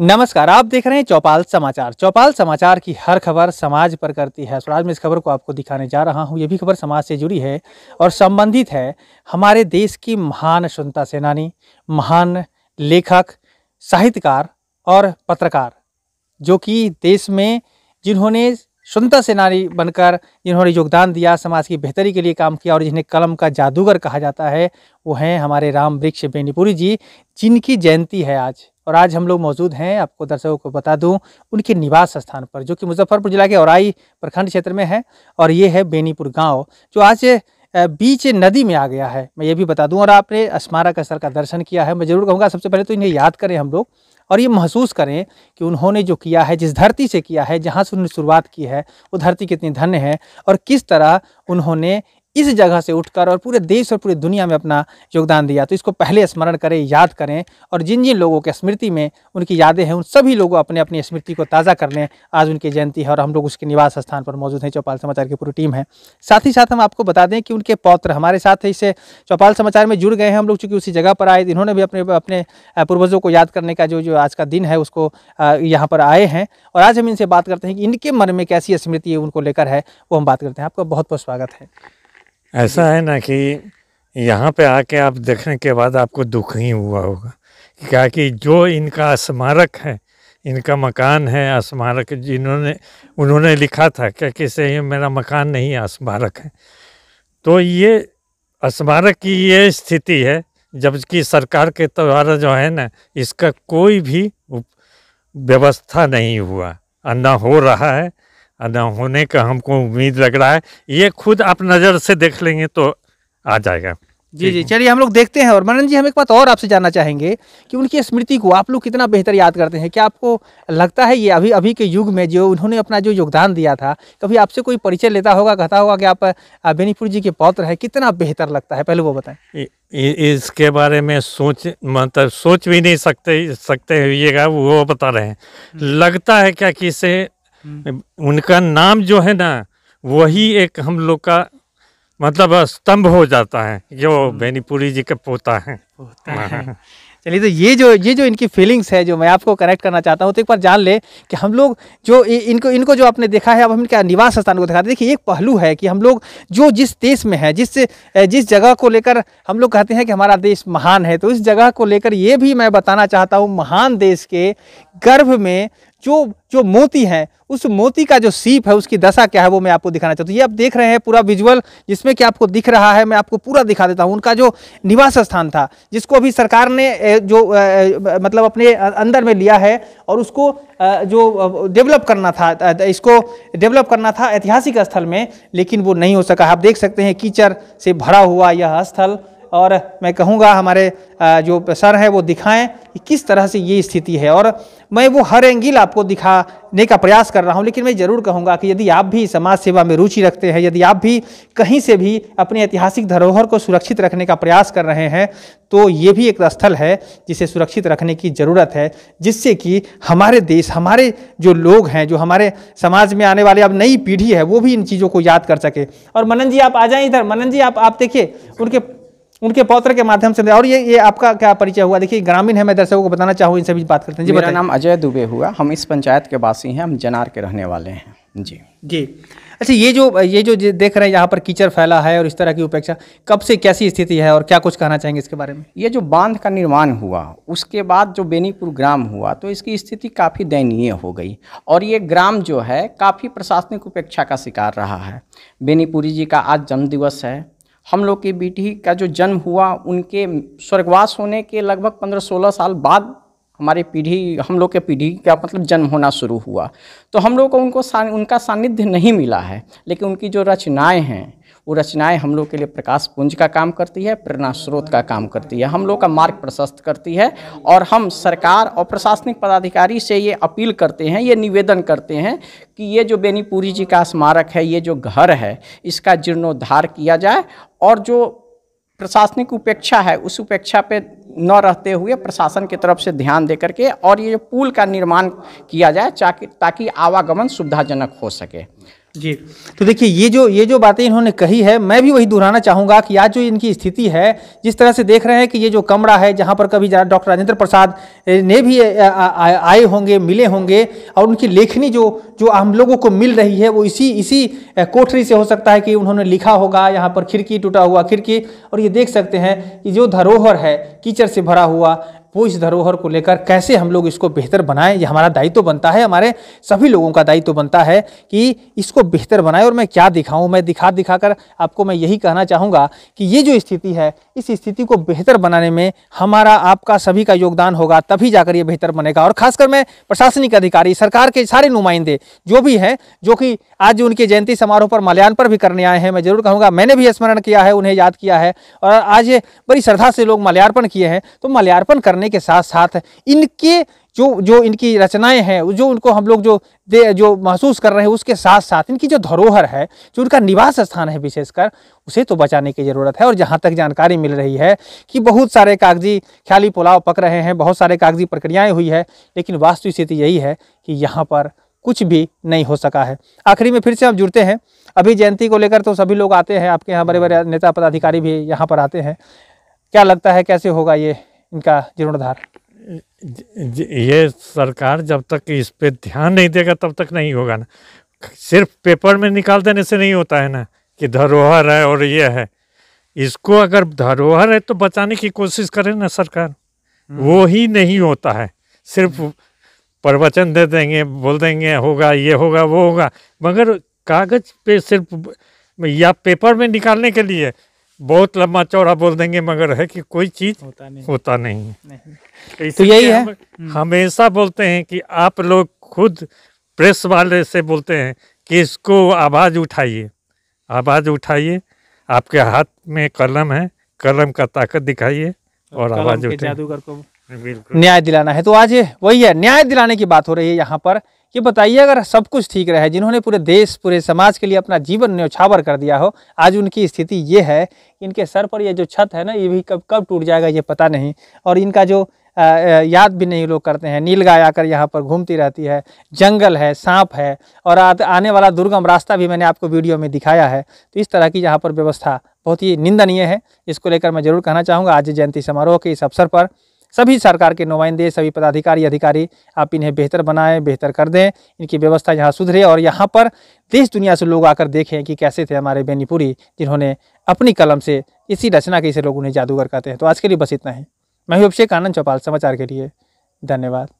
नमस्कार आप देख रहे हैं चौपाल समाचार चौपाल समाचार की हर खबर समाज पर करती है स्वराज में इस खबर को आपको दिखाने जा रहा हूं ये भी खबर समाज से जुड़ी है और संबंधित है हमारे देश की महान स्वतंत्रता सेनानी महान लेखक साहित्यकार और पत्रकार जो कि देश में जिन्होंने स्वतंत्रता सेनानी बनकर जिन्होंने योगदान दिया समाज की बेहतरी के लिए काम किया और जिन्हें कलम का जादूगर कहा जाता है वो हैं हमारे राम वृक्ष बेनीपुरी जी जिनकी जयंती है आज और आज हम लोग मौजूद हैं आपको दर्शकों को बता दूं उनके निवास स्थान पर जो कि मुजफ्फरपुर जिला के औराई प्रखंड क्षेत्र में है और ये है बेनीपुर गाँव जो आज बीच नदी में आ गया है मैं ये भी बता दूं और आपने स्मारक स्थल का दर्शन किया है मैं ज़रूर कहूँगा सबसे पहले तो इन्हें याद करें हम लोग और ये महसूस करें कि उन्होंने जो किया है जिस धरती से किया है जहाँ से उन्होंने शुरुआत की है वो धरती कितनी धन्य है और किस तरह उन्होंने इस जगह से उठकर और पूरे देश और पूरी दुनिया में अपना योगदान दिया तो इसको पहले स्मरण करें याद करें और जिन जिन लोगों के स्मृति में उनकी यादें हैं उन सभी लोगों अपने अपनी स्मृति को ताज़ा लें आज उनकी जयंती है और हम लोग उसके निवास स्थान पर मौजूद हैं चौपाल समाचार की पूरी टीम है साथ ही साथ हम आपको बता दें कि उनके पौत्र हमारे साथ इसे चौपाल समाचार में जुड़ गए हैं हम लोग चूँकि उसी जगह पर आए इन्होंने भी अपने अपने पूर्वजों को याद करने का जो जो आज का दिन है उसको यहाँ पर आए हैं और आज हम इनसे बात करते हैं कि इनके मन में कैसी स्मृति उनको लेकर है वो हम बात करते हैं आपका बहुत बहुत स्वागत है ऐसा है ना कि यहाँ पे आके आप देखने के बाद आपको दुख ही हुआ होगा क्या कि जो इनका स्मारक है इनका मकान है स्मारक जिन्होंने उन्होंने लिखा था क्या कि से ये मेरा मकान नहीं है स्मारक है तो ये स्मारक की ये स्थिति है जबकि सरकार के द्वारा जो है ना इसका कोई भी व्यवस्था नहीं हुआ अन्ना हो रहा है ना होने का हमको उम्मीद लग रहा है ये खुद आप नज़र से देख लेंगे तो आ जाएगा जी जी चलिए हम लोग देखते हैं और मनन जी हम एक बात और आपसे जानना चाहेंगे कि उनकी स्मृति को आप लोग कितना बेहतर याद करते हैं क्या आपको लगता है ये अभी अभी के युग में जो उन्होंने अपना जो योगदान दिया था कभी आपसे कोई परिचय लेता होगा कहता होगा कि आप बेनीपुर जी के पौत्र हैं कितना बेहतर लगता है पहले वो बताएं इसके बारे में सोच मतलब सोच भी नहीं सकते सकते हुएगा वो बता रहे हैं हम्म। लगता है क्या कि इसे उनका नाम जो है ना वही एक हम लोग का मतलब स्तंभ हो जाता है जो बेनीपुरी जी का पोता है है चलिए तो ये जो ये जो इनकी फीलिंग्स है जो मैं आपको कनेक्ट करना चाहता हूँ तो एक बार जान ले कि हम लोग जो इनको इनको जो आपने देखा है अब हम इनका निवास स्थान को दिखाते देखिए एक पहलू है कि हम लोग जो जिस देश में है जिस जिस जगह को लेकर हम लोग कहते हैं कि हमारा देश महान है तो इस जगह को लेकर ये भी मैं बताना चाहता हूँ महान देश के गर्भ में जो जो मोती है उस मोती का जो सीप है उसकी दशा क्या है वो मैं आपको दिखाना चाहता हूँ ये आप देख रहे हैं पूरा विजुअल जिसमें कि आपको दिख रहा है मैं आपको पूरा दिखा देता हूँ उनका जो निवास स्थान था जिसको अभी सरकार ने जो मतलब अपने अंदर में लिया है और उसको जो डेवलप करना था इसको डेवलप करना था ऐतिहासिक स्थल में लेकिन वो नहीं हो सका आप देख सकते हैं कीचड़ से भरा हुआ यह स्थल और मैं कहूँगा हमारे जो सर हैं वो दिखाएं कि किस तरह से ये स्थिति है और मैं वो हर एंगल आपको दिखाने का प्रयास कर रहा हूँ लेकिन मैं ज़रूर कहूँगा कि यदि आप भी समाज सेवा में रुचि रखते हैं यदि आप भी कहीं से भी अपने ऐतिहासिक धरोहर को सुरक्षित रखने का प्रयास कर रहे हैं तो ये भी एक स्थल है जिसे सुरक्षित रखने की ज़रूरत है जिससे कि हमारे देश हमारे जो लोग हैं जो हमारे समाज में आने वाली अब नई पीढ़ी है वो भी इन चीज़ों को याद कर सके और मनन जी आप आ जाएँ इधर मनन जी आप आप देखिए उनके उनके पौत्र के माध्यम से और ये ये आपका क्या परिचय हुआ देखिए ग्रामीण है मैं दर्शकों को बताना चाहूँ इनसे भी बात करते हैं जी मेरा नाम अजय दुबे हुआ हम इस पंचायत के वासी हैं हम जनार के रहने वाले हैं जी जी अच्छा ये जो ये जो देख रहे हैं यहाँ पर कीचड़ फैला है और इस तरह की उपेक्षा कब से कैसी स्थिति है और क्या कुछ कहना चाहेंगे इसके बारे में ये जो बांध का निर्माण हुआ उसके बाद जो बेनीपुर ग्राम हुआ तो इसकी स्थिति काफ़ी दयनीय हो गई और ये ग्राम जो है काफ़ी प्रशासनिक उपेक्षा का शिकार रहा है बेनीपुरी जी का आज जन्मदिवस है हम लोग की बेटी का जो जन्म हुआ उनके स्वर्गवास होने के लगभग 15-16 साल बाद हमारे पीढ़ी हम लोग के पीढ़ी का मतलब जन्म होना शुरू हुआ तो हम लोग को उनको सान, उनका सानिध्य नहीं मिला है लेकिन उनकी जो रचनाएं हैं वो रचनाएं हम लोग के लिए प्रकाश पुंज का काम करती है प्रेरणा स्रोत का काम करती है हम लोग का मार्ग प्रशस्त करती है और हम सरकार और प्रशासनिक पदाधिकारी से ये अपील करते हैं ये निवेदन करते हैं कि ये जो बेनीपुरी जी का स्मारक है ये जो घर है इसका जीर्णोद्धार किया जाए और जो प्रशासनिक उपेक्षा है उस उपेक्षा पे न रहते हुए प्रशासन की तरफ से ध्यान दे करके और ये जो पुल का निर्माण किया जाए ताकि आवागमन सुविधाजनक हो सके जी तो देखिए ये जो ये जो बातें इन्होंने कही है मैं भी वही दोहराना चाहूँगा कि आज जो इनकी स्थिति है जिस तरह से देख रहे हैं कि ये जो कमरा है जहाँ पर कभी डॉक्टर राजेंद्र प्रसाद ने भी आए होंगे मिले होंगे और उनकी लेखनी जो जो हम लोगों को मिल रही है वो इसी इसी कोठरी से हो सकता है कि उन्होंने लिखा होगा यहाँ पर खिड़की टूटा हुआ खिड़की और ये देख सकते हैं कि जो धरोहर है कीचड़ से भरा हुआ वो इस धरोहर को लेकर कैसे हम लोग इसको बेहतर बनाएं ये हमारा दायित्व तो बनता है हमारे सभी लोगों का दायित्व तो बनता है कि इसको बेहतर बनाएं और मैं क्या दिखाऊं मैं दिखा दिखा कर आपको मैं यही कहना चाहूँगा कि ये जो स्थिति है इस स्थिति को बेहतर बनाने में हमारा आपका सभी का योगदान होगा तभी जाकर ये बेहतर बनेगा और खासकर मैं प्रशासनिक अधिकारी सरकार के सारे नुमाइंदे जो भी हैं जो कि आज उनके जयंती समारोह पर माल्यान पर भी करने आए हैं मैं जरूर कहूँगा मैंने भी स्मरण किया है उन्हें याद किया है और आज बड़ी श्रद्धा से लोग माल्यार्पण किए हैं तो माल्यार्पण करने करने के साथ साथ इनके जो जो इनकी रचनाएं हैं जो उनको हम लोग जो दे जो महसूस कर रहे हैं उसके साथ साथ इनकी जो धरोहर है जो उनका निवास स्थान है विशेषकर उसे तो बचाने की ज़रूरत है और जहाँ तक जानकारी मिल रही है कि बहुत सारे कागजी ख्याली पुलाव पक रहे हैं बहुत सारे कागजी प्रक्रियाएँ हुई है लेकिन वास्तविक स्थिति यही है कि यहाँ पर कुछ भी नहीं हो सका है आखिरी में फिर से हम जुड़ते हैं अभी जयंती को लेकर तो सभी लोग आते हैं आपके यहाँ बड़े बड़े नेता पदाधिकारी भी यहाँ पर आते हैं क्या लगता है कैसे होगा ये इनका जीर्णोद्धार ये सरकार जब तक इस पर ध्यान नहीं देगा तब तक नहीं होगा ना सिर्फ पेपर में निकाल देने से नहीं होता है ना कि धरोहर है और ये है इसको अगर धरोहर है तो बचाने की कोशिश करे ना सरकार हम्म। वो ही नहीं होता है सिर्फ हम्म। प्रवचन दे देंगे बोल देंगे होगा ये होगा वो होगा मगर कागज़ पे सिर्फ या पेपर में निकालने के लिए बहुत लंबा चौड़ा बोल देंगे मगर है कि कोई चीज होता नहीं होता नहीं, नहीं। तो, तो यही है हम्म। हमेशा बोलते हैं कि आप लोग खुद प्रेस वाले से बोलते हैं कि इसको आवाज़ उठाइए आवाज़ उठाइए आपके हाथ में कलम है कलम का ताकत दिखाइए और आवाज़ उठाइए न्याय दिलाना है तो आज वही है न्याय दिलाने की बात हो रही है यहाँ पर ये बताइए अगर सब कुछ ठीक रहे जिन्होंने पूरे देश पूरे समाज के लिए अपना जीवन न्यौछावर कर दिया हो आज उनकी स्थिति ये है इनके सर पर ये जो छत है ना ये भी कब कब टूट जाएगा ये पता नहीं और इनका जो याद भी नहीं लोग करते हैं नील गाय आकर यहाँ पर घूमती रहती है जंगल है सांप है और आने वाला दुर्गम रास्ता भी मैंने आपको वीडियो में दिखाया है तो इस तरह की यहाँ पर व्यवस्था बहुत ही निंदनीय है इसको लेकर मैं ज़रूर कहना चाहूँगा आज जयंती समारोह के इस अवसर पर सभी सरकार के नुमाइंदे सभी पदाधिकारी अधिकारी आप इन्हें बेहतर बनाएं बेहतर कर दें इनकी व्यवस्था यहाँ सुधरे और यहाँ पर देश दुनिया से लोग आकर देखें कि कैसे थे हमारे बेनीपुरी जिन्होंने अपनी कलम से इसी रचना के इसे लोग उन्हें जादूगर कहते हैं तो आज के लिए बस इतना ही मैं हूँ अभिषेक आनंद चौपाल समाचार के लिए धन्यवाद